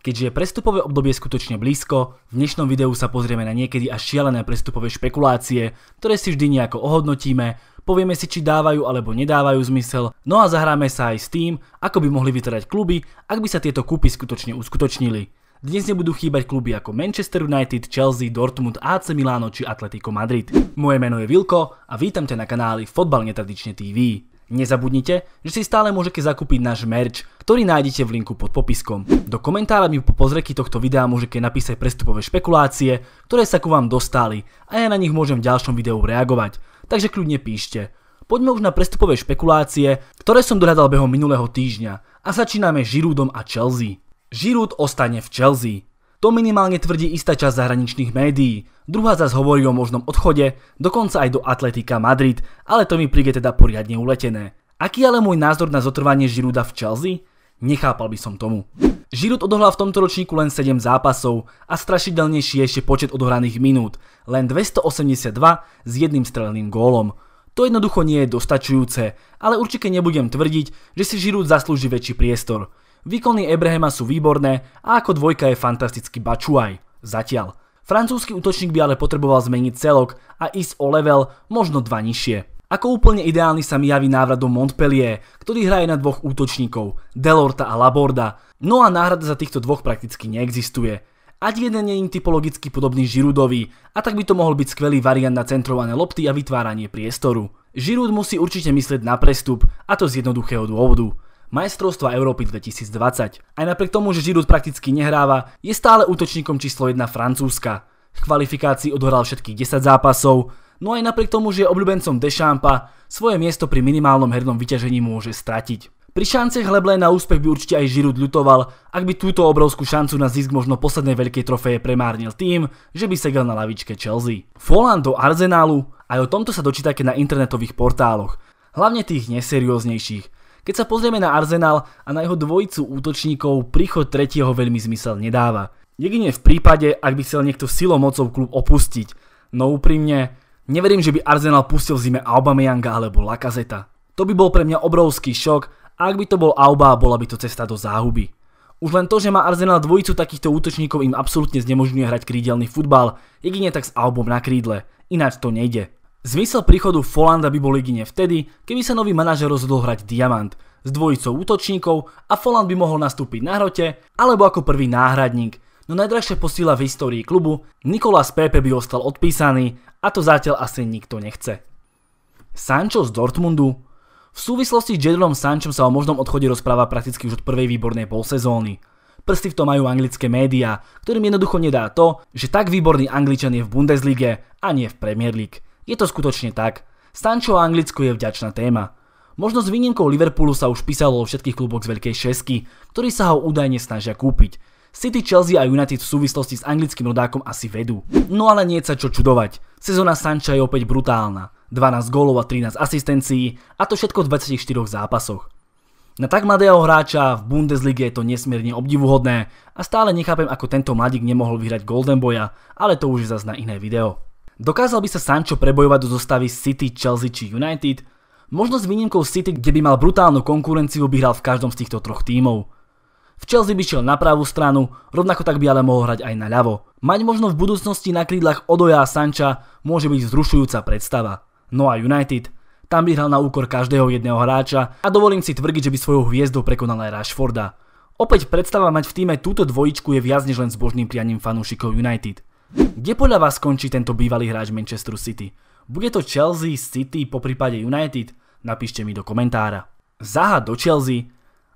Keďže je prestupové obdobie skutočne blízko, v dnešnom videu sa pozrieme na niekedy až šialené prestupové špekulácie, ktoré si vždy nejako ohodnotíme, povieme si, či dávajú alebo nedávajú zmysel, no a zahráme sa aj s tým, ako by mohli vytrať kluby, ak by sa tieto kúpy skutočne uskutočnili. Dnes nebudú chýbať kluby ako Manchester United, Chelsea, Dortmund, AC Milano či Atletico Madrid. Moje meno je Vilko a vítam ťa na kanáli Fotbal netradične TV. Nezabudnite, že si stále môžete zakúpiť náš merch, ktorý nájdete v linku pod popiskom. Do komentára mi po pozreky tohto videa môžete napísať prestupové špekulácie, ktoré sa ku vám dostali a ja na nich môžem v ďalšom videu reagovať, takže kľudne píšte. Poďme už na prestupové špekulácie, ktoré som dohľadal behom minulého týždňa a začíname Žirúdom a Chelsea. Žirúd ostane v Chelsea. To minimálne tvrdí istá časť zahraničných médií. Druhá zas hovorí o možnom odchode, dokonca aj do Atletika Madrid, ale to mi príde teda poriadne uletené. Aký ale môj názor na zotrvanie Žiruda v Chelsea? Nechápal by som tomu. Žirut odohral v tomto ročníku len 7 zápasov a strašidelnejší je ešte počet odohraných minút, len 282 s jedným streleným gólom. To jednoducho nie je dostačujúce, ale určite nebudem tvrdiť, že si Žirut zaslúži väčší priestor. Výkony Ebrehema sú výborné a ako dvojka je fantastický Bačuaj. Zatiaľ. Francúzsky útočník by ale potreboval zmeniť celok a ísť o level možno dva nižšie. Ako úplne ideálny sa mi javí návrat do Montpellier, ktorý hraje na dvoch útočníkov, Delorta a Laborda, no a náhrada za týchto dvoch prakticky neexistuje. Ať jeden je im typologicky podobný Žirudovi, a tak by to mohol byť skvelý variant na centrované lopty a vytváranie priestoru. Žirud musí určite myslieť na prestup, a to z jednoduchého dôvodu majstrovstva Európy 2020. Aj napriek tomu, že Giroud prakticky nehráva, je stále útočníkom číslo 1 Francúzska. V kvalifikácii odhral všetkých 10 zápasov, no aj napriek tomu, že je obľúbencom Deschampa, svoje miesto pri minimálnom hernom vyťažení môže stratiť. Pri šancech Leble na úspech by určite aj Žirud ľutoval, ak by túto obrovskú šancu na zisk možno poslednej veľkej trofeje premárnil tým, že by segel na lavičke Chelsea. Folan do Arsenálu, aj o tomto sa dočítate na internetových portáloch, hlavne tých neserióznejších. Keď sa pozrieme na Arsenal a na jeho dvojicu útočníkov, príchod tretieho veľmi zmysel nedáva. Jedine v prípade, ak by chcel niekto silou mocov klub opustiť. No úprimne, neverím, že by Arsenal pustil v zime Aubameyanga alebo lacazeta. To by bol pre mňa obrovský šok a ak by to bol Auba, bola by to cesta do záhuby. Už len to, že má Arsenal dvojicu takýchto útočníkov im absolútne znemožňuje hrať krídelný futbal, jedine tak s Albom na krídle, ináč to nejde. Zmysel príchodu Folanda by bol jedine vtedy, keby sa nový manažer rozhodol hrať diamant s dvojicou útočníkov a Foland by mohol nastúpiť na hrote alebo ako prvý náhradník. No najdražšia posíla v histórii klubu, Nikolás Pepe by ostal odpísaný a to zatiaľ asi nikto nechce. Sancho z Dortmundu V súvislosti s Jadonom Sanchom sa o možnom odchode rozpráva prakticky už od prvej výbornej polsezóny. Prsty v tom majú anglické médiá, ktorým jednoducho nedá to, že tak výborný Angličan je v Bundeslige a nie v Premier League. Je to skutočne tak. Stančo a Anglicko je vďačná téma. Možno s výnimkou Liverpoolu sa už písalo o všetkých kluboch z Veľkej šesky, ktorí sa ho údajne snažia kúpiť. City, Chelsea a United v súvislosti s anglickým rodákom asi vedú. No ale nie sa čo čudovať. Sezóna sanča je opäť brutálna. 12 gólov a 13 asistencií a to všetko v 24 zápasoch. Na tak mladého hráča v Bundesliga je to nesmierne obdivuhodné a stále nechápem, ako tento mladík nemohol vyhrať Golden Boya, ale to už je zase na iné video. Dokázal by sa Sancho prebojovať do zostavy City, Chelsea či United? Možno s výnimkou City, kde by mal brutálnu konkurenciu, by hral v každom z týchto troch tímov. V Chelsea by šiel na pravú stranu, rovnako tak by ale mohol hrať aj na ľavo. Mať možno v budúcnosti na krídlach Odoja a Sancha môže byť zrušujúca predstava. No a United? Tam by hral na úkor každého jedného hráča a dovolím si tvrdiť, že by svojou hviezdou prekonal aj Rashforda. Opäť predstava mať v týme túto dvojičku je viac než len božným prianím fanúšikov United. Kde podľa vás skončí tento bývalý hráč Manchester City? Bude to Chelsea, City, po prípade United? Napíšte mi do komentára. Zaha do Chelsea?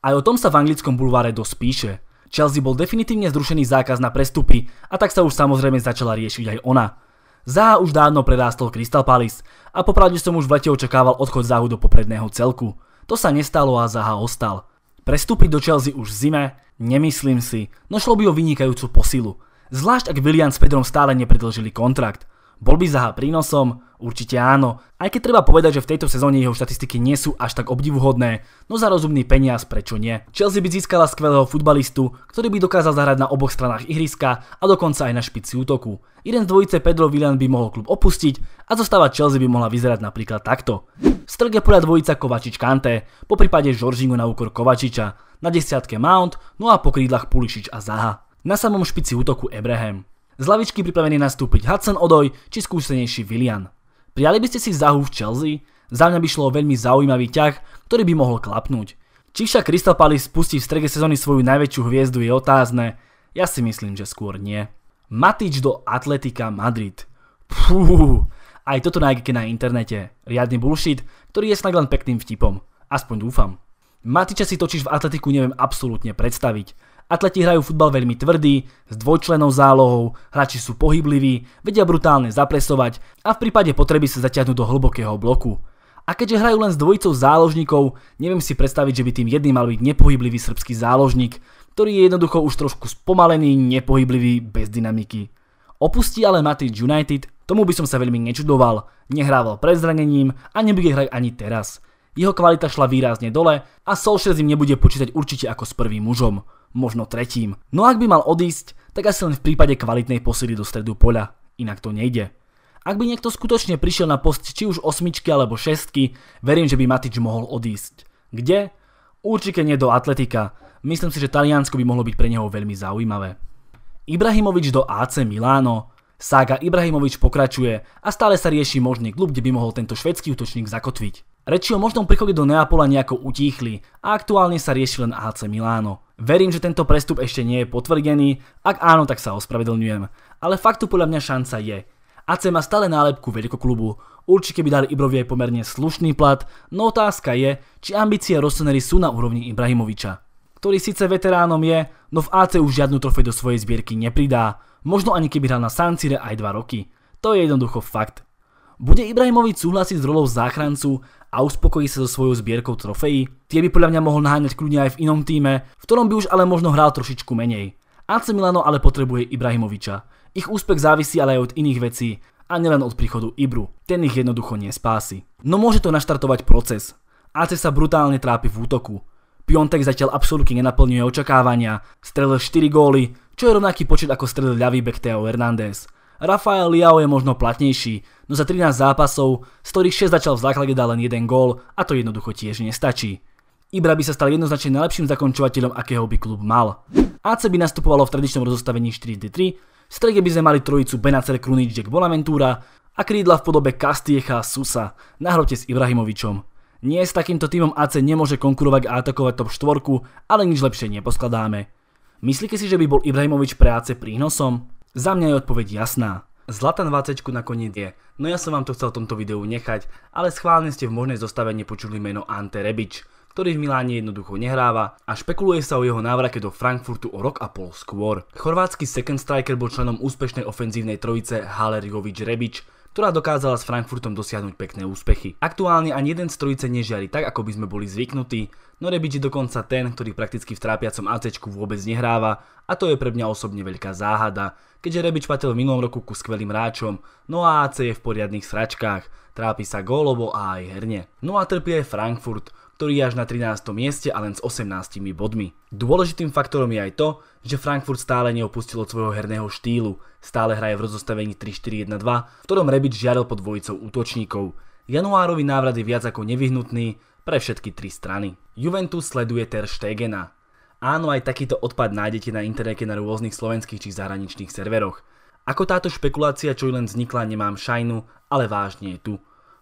Aj o tom sa v anglickom bulváre dosť píše. Chelsea bol definitívne zrušený zákaz na prestupy a tak sa už samozrejme začala riešiť aj ona. Zaha už dávno prerástol Crystal Palace a popravde som už v lete očakával odchod Zahu do popredného celku. To sa nestalo a Zaha ostal. Prestúpiť do Chelsea už v zime? Nemyslím si, no šlo by o vynikajúcu posilu. Zvlášť ak Willian s Pedrom stále nepredlžili kontrakt. Bol by Zaha prínosom? Určite áno. Aj keď treba povedať, že v tejto sezóne jeho štatistiky nie sú až tak obdivuhodné, no za rozumný peniaz prečo nie. Chelsea by získala skvelého futbalistu, ktorý by dokázal zahrať na oboch stranách ihriska a dokonca aj na špici útoku. Jeden z dvojice Pedro Willian by mohol klub opustiť a zostáva Chelsea by mohla vyzerať napríklad takto. V strede podľa dvojica Kovačič Kante, po prípade Žoržingu na úkor Kovačiča, na desiatke Mount, no a po krídlach Pulišič a Zaha. Na samom špici útoku Abraham. Z lavičky pripravený nastúpiť Hudson Odoj či skúsenejší Willian. Prijali by ste si zahu v Chelsea? Za mňa by šlo o veľmi zaujímavý ťah, ktorý by mohol klapnúť. Či však Crystal Palace spustí v strege sezóny svoju najväčšiu hviezdu je otázne, ja si myslím, že skôr nie. Matič do Atletika Madrid. Pfú, aj toto nájdete na internete. Riadny bullshit, ktorý je snak len pekným vtipom. Aspoň dúfam. Matiča si totiž v atletiku neviem absolútne predstaviť. Atleti hrajú futbal veľmi tvrdý, s dvojčlenou zálohou, hráči sú pohybliví, vedia brutálne zapresovať a v prípade potreby sa zaťahnú do hlbokého bloku. A keďže hrajú len s dvojicou záložníkov, neviem si predstaviť, že by tým jedným mal byť nepohyblivý srbský záložník, ktorý je jednoducho už trošku spomalený, nepohyblivý, bez dynamiky. Opustí ale Matrix United, tomu by som sa veľmi nečudoval, nehrával pred zranením a nebude hrať ani teraz. Jeho kvalita šla výrazne dole a Solskjaer s ním nebude počítať určite ako s prvým mužom možno tretím. No ak by mal odísť, tak asi len v prípade kvalitnej posily do stredu poľa, inak to nejde. Ak by niekto skutočne prišiel na post či už osmičky alebo šestky, verím, že by Matič mohol odísť. Kde? Určite nie do Atletika. Myslím si, že Taliansko by mohlo byť pre neho veľmi zaujímavé. Ibrahimovič do AC Milano. Sága Ibrahimovič pokračuje a stále sa rieši možný klub, kde by mohol tento švedský útočník zakotviť. Reči o možnom príchode do Neapola nejako utíchli a aktuálne sa rieši len AC Milano. Verím, že tento prestup ešte nie je potvrdený, ak áno, tak sa ospravedlňujem. Ale faktu podľa mňa šanca je. AC má stále nálepku veľkoklubu, určite by dali Ibrovi aj pomerne slušný plat, no otázka je, či ambície Rossoneri sú na úrovni Ibrahimoviča, ktorý síce veteránom je, no v AC už žiadnu trofej do svojej zbierky nepridá, možno ani keby hral na Sancire aj 2 roky. To je jednoducho fakt. Bude Ibrahimovič súhlasiť s rolou záchrancu a uspokojí sa so svojou zbierkou trofejí? Tie by podľa mňa mohol naháňať kľudne aj v inom týme, v ktorom by už ale možno hral trošičku menej. AC Milano ale potrebuje Ibrahimoviča. Ich úspech závisí ale aj od iných vecí a nielen od príchodu Ibru. Ten ich jednoducho nespási. No môže to naštartovať proces. AC sa brutálne trápi v útoku. Piontek zatiaľ absolútne nenaplňuje očakávania, strelil 4 góly, čo je rovnaký počet ako strelil ľavý bek Teo Hernández. Rafael Liao je možno platnejší, no za 13 zápasov, z ktorých 6 začal v základe dá len jeden gól a to jednoducho tiež nestačí. Ibra by sa stal jednoznačne najlepším zakončovateľom, akého by klub mal. AC by nastupovalo v tradičnom rozostavení 4-3, v by sme mali trojicu Benacer, Krunič, Jack Bonaventura a krídla v podobe a Susa na hrote s Ibrahimovičom. Nie s takýmto týmom AC nemôže konkurovať a atakovať top 4, ale nič lepšie neposkladáme. Myslíte si, že by bol Ibrahimovič pre AC prínosom? Za mňa je odpoveď jasná. Zlatan Vácečku nakoniec je, no ja som vám to chcel v tomto videu nechať, ale schválne ste v možnej zostave nepočuli meno Ante Rebič, ktorý v Miláne jednoducho nehráva a špekuluje sa o jeho návrake do Frankfurtu o rok a pol skôr. Chorvátsky second striker bol členom úspešnej ofenzívnej trojice Halerigovič Rebič, ktorá dokázala s Frankfurtom dosiahnuť pekné úspechy. Aktuálne ani jeden z trojice nežiari tak, ako by sme boli zvyknutí, no Rebic je dokonca ten, ktorý prakticky v trápiacom AC vôbec nehráva a to je pre mňa osobne veľká záhada, keďže Rebic patil v minulom roku ku skvelým hráčom, no a AC je v poriadnych sračkách, trápi sa gólovo a aj herne. No a trpí aj Frankfurt, ktorý je až na 13. mieste a len s 18 bodmi. Dôležitým faktorom je aj to, že Frankfurt stále neopustil od svojho herného štýlu, stále hraje v rozostavení 3-4-1-2, v ktorom Rebic žiaril pod dvojicou útočníkov. Januárový návrat je viac ako nevyhnutný pre všetky tri strany. Juventus sleduje Ter Stegena. Áno, aj takýto odpad nájdete na internete na rôznych slovenských či zahraničných serveroch. Ako táto špekulácia čo len vznikla, nemám šajnu, ale vážne je tu.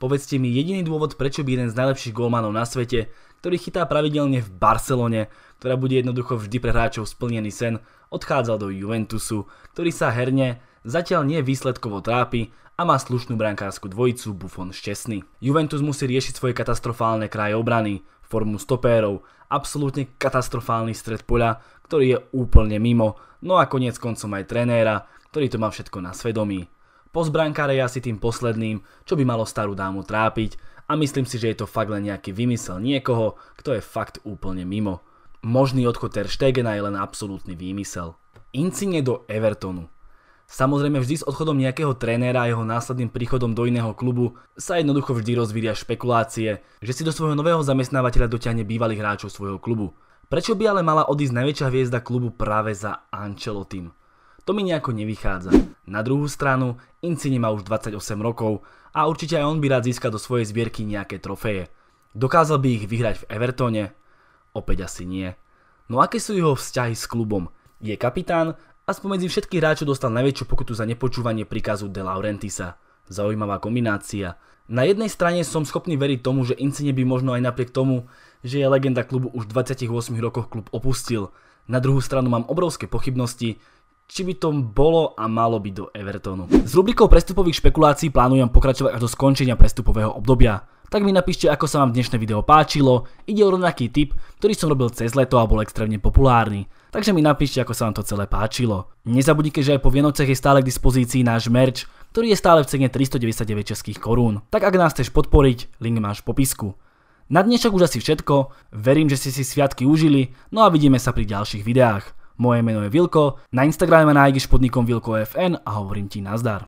Povedzte mi jediný dôvod, prečo by jeden z najlepších gólmanov na svete, ktorý chytá pravidelne v Barcelone, ktorá bude jednoducho vždy pre hráčov splnený sen, odchádzal do Juventusu, ktorý sa herne zatiaľ nie výsledkovo trápi a má slušnú brankárskú dvojicu Buffon šťastný. Juventus musí riešiť svoje katastrofálne kraje obrany, formu stopérov, absolútne katastrofálny stred poľa, ktorý je úplne mimo, no a koniec koncom aj trenéra, ktorý to má všetko na svedomí. Po zbrankáre je asi tým posledným, čo by malo starú dámu trápiť a myslím si, že je to fakt len nejaký vymysel niekoho, kto je fakt úplne mimo. Možný odchod Ter Stegena je len absolútny výmysel. Incine do Evertonu. Samozrejme vždy s odchodom nejakého trénera a jeho následným príchodom do iného klubu sa jednoducho vždy rozvíria špekulácie, že si do svojho nového zamestnávateľa dotiahne bývalých hráčov svojho klubu. Prečo by ale mala odísť najväčšia hviezda klubu práve za Ancelotim? To mi nejako nevychádza. Na druhú stranu, Incini má už 28 rokov a určite aj on by rád získal do svojej zbierky nejaké trofeje. Dokázal by ich vyhrať v Evertone? Opäť asi nie. No aké sú jeho vzťahy s klubom? Je kapitán a spomedzi všetkých hráčov dostal najväčšiu pokutu za nepočúvanie príkazu De Laurentisa. Zaujímavá kombinácia. Na jednej strane som schopný veriť tomu, že Incine by možno aj napriek tomu, že je legenda klubu už v 28 rokoch klub opustil. Na druhú stranu mám obrovské pochybnosti, či by to bolo a malo byť do Evertonu. S rubrikou prestupových špekulácií plánujem pokračovať až do skončenia prestupového obdobia. Tak mi napíšte, ako sa vám dnešné video páčilo, ide o rovnaký tip, ktorý som robil cez leto a bol extrémne populárny. Takže mi napíšte, ako sa vám to celé páčilo. Nezabudnite, že aj po Vienocech je stále k dispozícii náš merch, ktorý je stále v cene 399 českých korún. Tak ak nás chceš podporiť, link máš v popisku. Na dnešok už asi všetko, verím, že ste si sviatky užili, no a vidíme sa pri ďalších videách. Moje meno je Vilko, na Instagrame ma nájdeš pod nikom Vilko FN a hovorím ti nazdar.